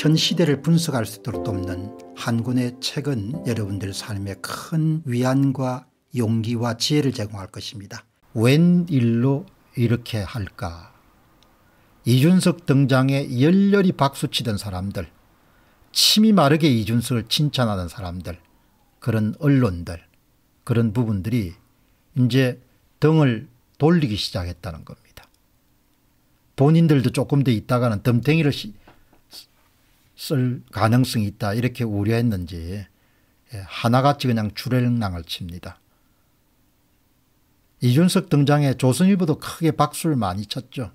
현 시대를 분석할 수 있도록 돕는 한 권의 책은 여러분들 삶에 큰 위안과 용기와 지혜를 제공할 것입니다. 웬일로 이렇게 할까? 이준석 등장에 열렬히 박수치던 사람들, 침이 마르게 이준석을 칭찬하는 사람들, 그런 언론들, 그런 부분들이 이제 등을 돌리기 시작했다는 겁니다. 본인들도 조금 더 있다가는 덤탱이를 쓸 가능성이 있다 이렇게 우려했는지 예, 하나같이 그냥 주례랑을 칩니다. 이준석 등장에 조선일보도 크게 박수를 많이 쳤죠.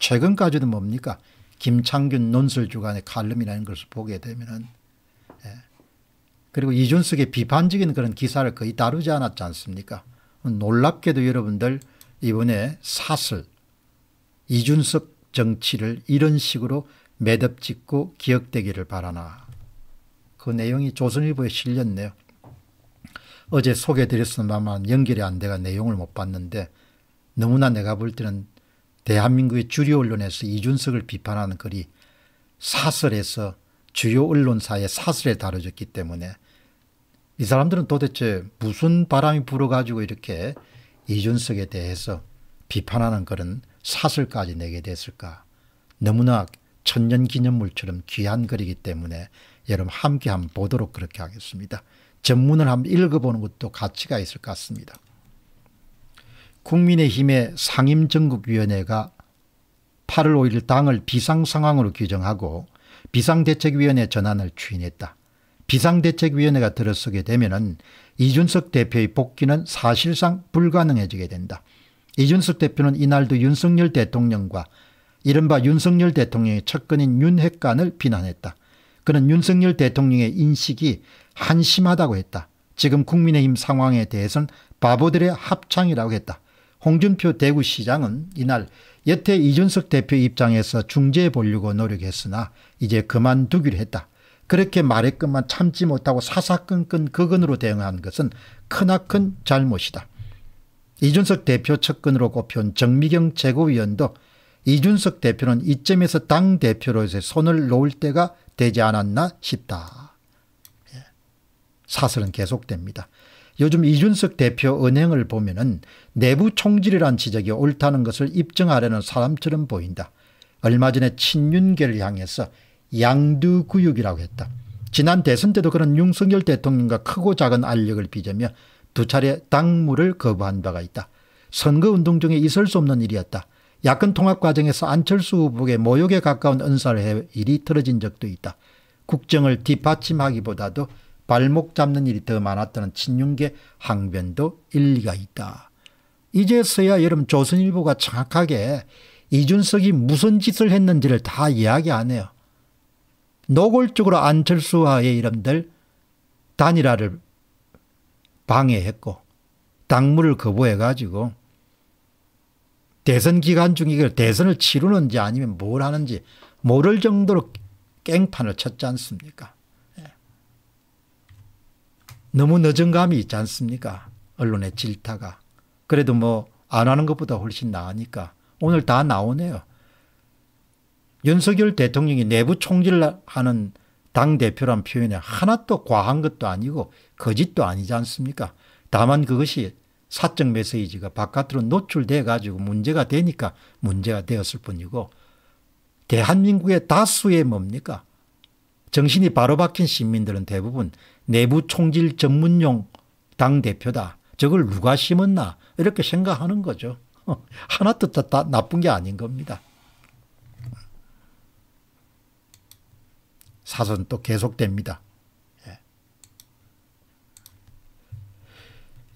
최근까지도 뭡니까? 김창균 논설주간의 칼럼이라는 것을 보게 되면은 예. 그리고 이준석의 비판적인 그런 기사를 거의 다루지 않았지 않습니까? 놀랍게도 여러분들 이번에 사슬 이준석 정치를 이런 식으로 매듭 짓고 기억되기를 바라나. 그 내용이 조선일보에 실렸네요. 어제 소개드렸습니다만 연결이 안 돼가 내용을 못 봤는데 너무나 내가 볼 때는 대한민국의 주류 언론에서 이준석을 비판하는 글이 사설에서 주요 언론사의 사설에 다뤄졌기 때문에 이 사람들은 도대체 무슨 바람이 불어가지고 이렇게 이준석에 대해서 비판하는 그런 사설까지 내게 됐을까. 너무나 천년기념물처럼 귀한 글이기 때문에 여러분 함께 한번 보도록 그렇게 하겠습니다. 전문을 한번 읽어보는 것도 가치가 있을 것 같습니다. 국민의힘의 상임정국위원회가 8월 5일 당을 비상상황으로 규정하고 비상대책위원회 전환을 추인했다. 비상대책위원회가 들어서게 되면 이준석 대표의 복귀는 사실상 불가능해지게 된다. 이준석 대표는 이날도 윤석열 대통령과 이른바 윤석열 대통령의 측근인 윤핵관을 비난했다. 그는 윤석열 대통령의 인식이 한심하다고 했다. 지금 국민의힘 상황에 대해선 바보들의 합창이라고 했다. 홍준표 대구시장은 이날 여태 이준석 대표 입장에서 중재해 보려고 노력했으나 이제 그만두기로 했다. 그렇게 말했건만 참지 못하고 사사건건 그건으로 대응한 것은 크나큰 잘못이다. 이준석 대표 측근으로 꼽혀 정미경 재고위원도 이준석 대표는 이쯤에서 당대표로서 의 손을 놓을 때가 되지 않았나 싶다. 예. 사설은 계속됩니다. 요즘 이준석 대표 은행을 보면 은 내부 총질이란 지적이 옳다는 것을 입증하려는 사람처럼 보인다. 얼마 전에 친윤계를 향해서 양두구육이라고 했다. 지난 대선 때도 그런 윤석열 대통령과 크고 작은 알력을 빚으며 두 차례 당무를 거부한 바가 있다. 선거운동 중에 있을 수 없는 일이었다. 야권 통합 과정에서 안철수 후보의 모욕에 가까운 은사를해 일이 틀어진 적도 있다. 국정을 뒷받침하기보다도 발목 잡는 일이 더 많았다는 친윤계 항변도 일리가 있다. 이제서야 여름 조선일보가 정확하게 이준석이 무슨 짓을 했는지를 다 이야기 안 해요. 노골적으로 안철수와의 이름들 단일화를 방해했고 당무를 거부해가지고 대선 기간 중에 이걸 대선을 치르는지 아니면 뭘 하는지 모를 정도로 깽판을 쳤지 않습니까? 예. 너무 늦은 감이 있지 않습니까? 언론의 질타가. 그래도 뭐 안 하는 것보다 훨씬 나으니까 오늘 다 나오네요. 윤석열 대통령이 내부 총질하는 을 당대표란 표현에 하나도 과한 것도 아니고 거짓도 아니지 않습니까? 다만 그것이 사적 메시지가 바깥으로 노출되어 가지고 문제가 되니까 문제가 되었을 뿐이고 대한민국의 다수의 뭡니까? 정신이 바로 박힌 시민들은 대부분 내부 총질 전문용 당대표다. 저걸 누가 심었나? 이렇게 생각하는 거죠. 하나도 다 나쁜 게 아닌 겁니다. 사선 또 계속됩니다.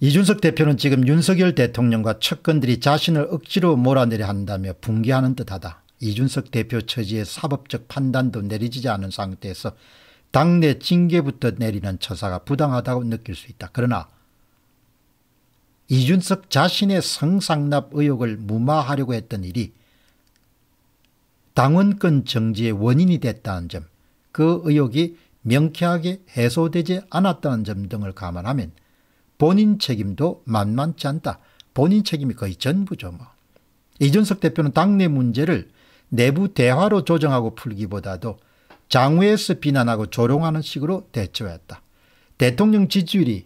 이준석 대표는 지금 윤석열 대통령과 측근들이 자신을 억지로 몰아내려 한다며 붕괴하는 듯하다. 이준석 대표 처지의 사법적 판단도 내리지 지 않은 상태에서 당내 징계부터 내리는 처사가 부당하다고 느낄 수 있다. 그러나 이준석 자신의 성상납 의혹을 무마하려고 했던 일이 당원권 정지의 원인이 됐다는 점, 그 의혹이 명쾌하게 해소되지 않았다는 점 등을 감안하면 본인 책임도 만만치 않다. 본인 책임이 거의 전부죠. 뭐. 이준석 대표는 당내 문제를 내부 대화로 조정하고 풀기보다도 장외에서 비난하고 조롱하는 식으로 대처했다. 대통령 지지율이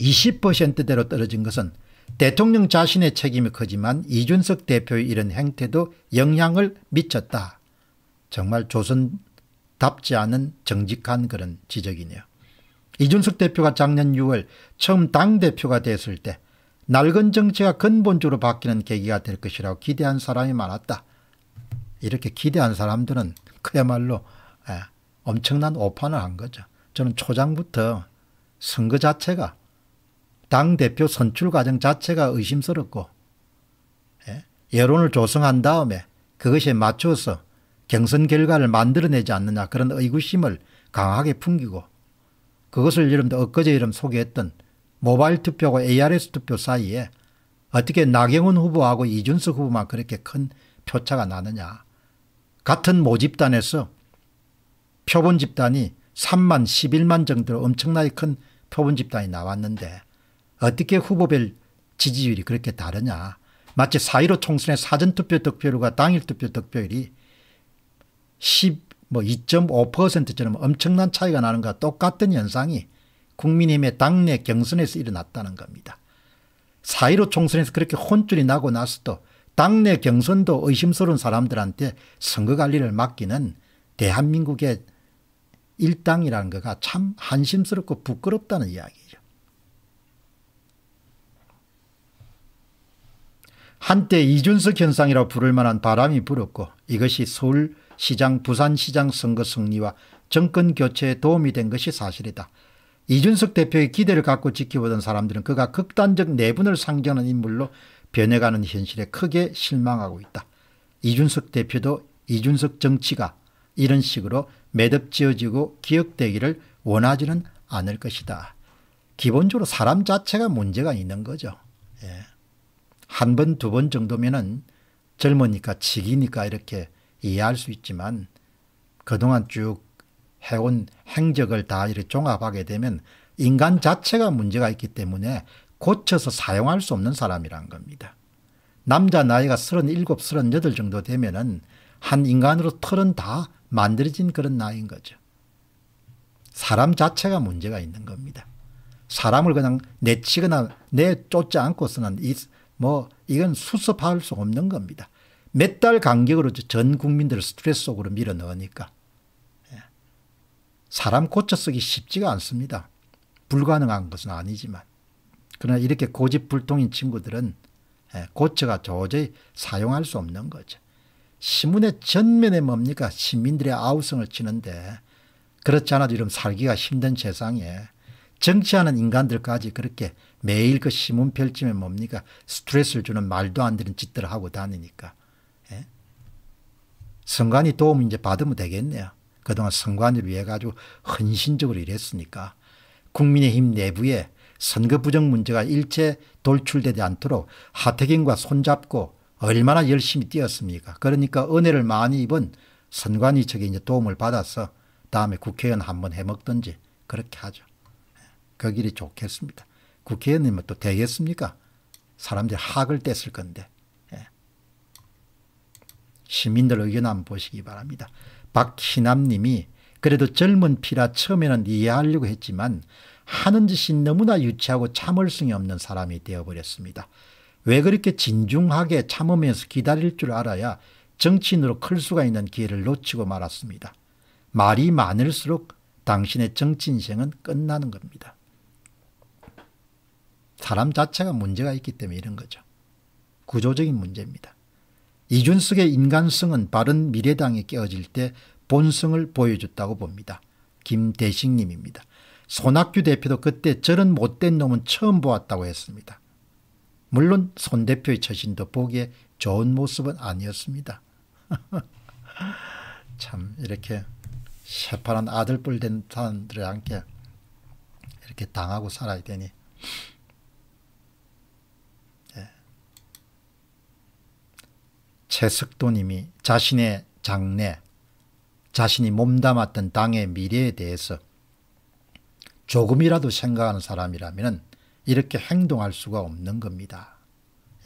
20%대로 떨어진 것은 대통령 자신의 책임이 크지만 이준석 대표의 이런 행태도 영향을 미쳤다. 정말 조선답지 않은 정직한 그런 지적이네요. 이준석 대표가 작년 6월 처음 당대표가 됐을 때 낡은 정치가 근본적으로 바뀌는 계기가 될 것이라고 기대한 사람이 많았다. 이렇게 기대한 사람들은 그야말로 엄청난 오판을 한 거죠. 저는 초장부터 선거 자체가 당대표 선출 과정 자체가 의심스럽고 여론을 조성한 다음에 그것에 맞춰서 경선 결과를 만들어내지 않느냐 그런 의구심을 강하게 풍기고 그것을 여러분들 엊그제 이름 소개했던 모바일 투표와 ARS 투표 사이에 어떻게 나경원 후보하고 이준석 후보만 그렇게 큰 표차가 나느냐. 같은 모집단에서 표본 집단이 3만 11만 정도로 엄청나게 큰 표본 집단이 나왔는데 어떻게 후보별 지지율이 그렇게 다르냐. 마치 4.15 총선의 사전투표 득표율과 당일 투표 득표율이 뭐 2.5%처럼 엄청난 차이가 나는 것과 똑같은 현상이 국민의힘의 당내 경선에서 일어났다는 겁니다. 4.15 총선에서 그렇게 혼쭐이 나고 나서도 당내 경선도 의심스러운 사람들한테 선거 관리를 맡기는 대한민국의 일당이라는 거가 참 한심스럽고 부끄럽다는 이야기죠. 한때 이준석 현상이라 부를 만한 바람이 불었고 이것이 서울 시장 부산시장 선거 승리와 정권 교체에 도움이 된 것이 사실이다. 이준석 대표의 기대를 갖고 지켜보던 사람들은 그가 극단적 내분을 상징하는 인물로 변해가는 현실에 크게 실망하고 있다. 이준석 대표도 이준석 정치가 이런 식으로 매듭지어지고 기억되기를 원하지는 않을 것이다. 기본적으로 사람 자체가 문제가 있는 거죠. 예. 한 번, 두 번 정도면은 젊으니까, 치기니까 이렇게 이해할 수 있지만 그동안 쭉 해온 행적을 다 이렇게 종합하게 되면 인간 자체가 문제가 있기 때문에 고쳐서 사용할 수 없는 사람이란 겁니다. 남자 나이가 37, 38 정도 되면은 한 인간으로 털은 다 만들어진 그런 나이인 거죠. 사람 자체가 문제가 있는 겁니다. 사람을 그냥 내치거나 내쫓지 않고서는 이, 뭐 이건 수습할 수 없는 겁니다. 몇달 간격으로 전 국민들을 스트레스 속으로 밀어 넣으니까. 예. 사람 고쳐 쓰기 쉽지가 않습니다. 불가능한 것은 아니지만. 그러나 이렇게 고집불통인 친구들은 예, 고쳐가 도저히 사용할 수 없는 거죠. 신문의 전면에 뭡니까? 시민들의 아우성을 치는데 그렇지 않아도 이런 살기가 힘든 세상에 정치하는 인간들까지 그렇게 매일 그 신문 펼치면 뭡니까? 스트레스를 주는 말도 안 되는 짓들 하고 다니니까. 선관위 도움 이제 받으면 되겠네요. 그동안 선관위를 위해 가지고 헌신적으로 일했으니까 국민의힘 내부에 선거 부정 문제가 일체 돌출되지 않도록 하태경과 손잡고 얼마나 열심히 뛰었습니까. 그러니까 은혜를 많이 입은 선관위 측에 이제 도움을 받아서 다음에 국회의원 한번 해먹든지 그렇게 하죠. 그 길이 좋겠습니다. 국회의원님은또 되겠습니까? 사람들이 학을 뗐을 건데. 시민들 의견 한번 보시기 바랍니다. 박희남님이 그래도 젊은 피라 처음에는 이해하려고 했지만 하는 짓이 너무나 유치하고 참을성이 없는 사람이 되어버렸습니다. 왜 그렇게 진중하게 참으면서 기다릴 줄 알아야 정치인으로 클 수가 있는 기회를 놓치고 말았습니다. 말이 많을수록 당신의 정치 인생은 끝나는 겁니다. 사람 자체가 문제가 있기 때문에 이런 거죠. 구조적인 문제입니다. 이준석의 인간성은 바른 미래당에 깨어질 때 본성을 보여줬다고 봅니다. 김대식님입니다. 손학규 대표도 그때 저런 못된 놈은 처음 보았다고 했습니다. 물론 손 대표의 처신도 보기에 좋은 모습은 아니었습니다. 참 이렇게 새파란 아들뿔 된 사람들한테 이렇게 당하고 살아야 되니 채석도님이 자신의 장래, 자신이 몸담았던 땅의 미래에 대해서 조금이라도 생각하는 사람이라면 이렇게 행동할 수가 없는 겁니다.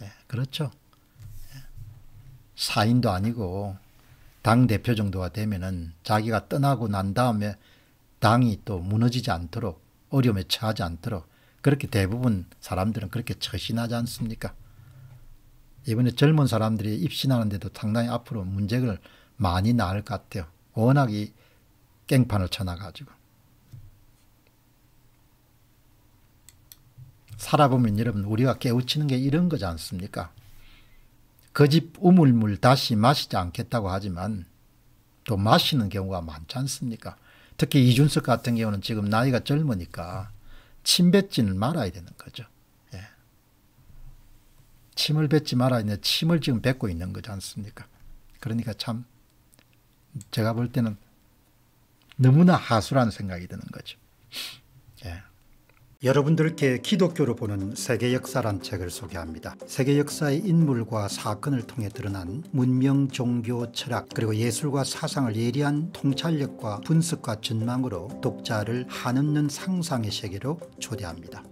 예, 그렇죠? 예. 사인도 아니고 당대표 정도가 되면 자기가 떠나고 난 다음에 당이 또 무너지지 않도록 어려움에 처하지 않도록 그렇게 대부분 사람들은 그렇게 처신하지 않습니까? 이번에 젊은 사람들이 입신하는데도 상당히 앞으로 문제를 많이 낳을것 같아요. 워낙 이 깽판을 쳐놔가지고. 살아보면 여러분 우리가 깨우치는 게 이런 거지 않습니까? 거짓 우물물 다시 마시지 않겠다고 하지만 또 마시는 경우가 많지 않습니까? 특히 이준석 같은 경우는 지금 나이가 젊으니까 침뱉지는 말아야 되는 거죠. 침을 뱉지 마라 했는데 침을 지금 뱉고 있는 거지 않습니까? 그러니까 참 제가 볼 때는 너무나 하수라는 생각이 드는 거죠. 예. 여러분들께 기독교로 보는 세계 역사란 책을 소개합니다. 세계 역사의 인물과 사건을 통해 드러난 문명, 종교, 철학 그리고 예술과 사상을 예리한 통찰력과 분석과 전망으로 독자를 한없는 상상의 세계로 초대합니다.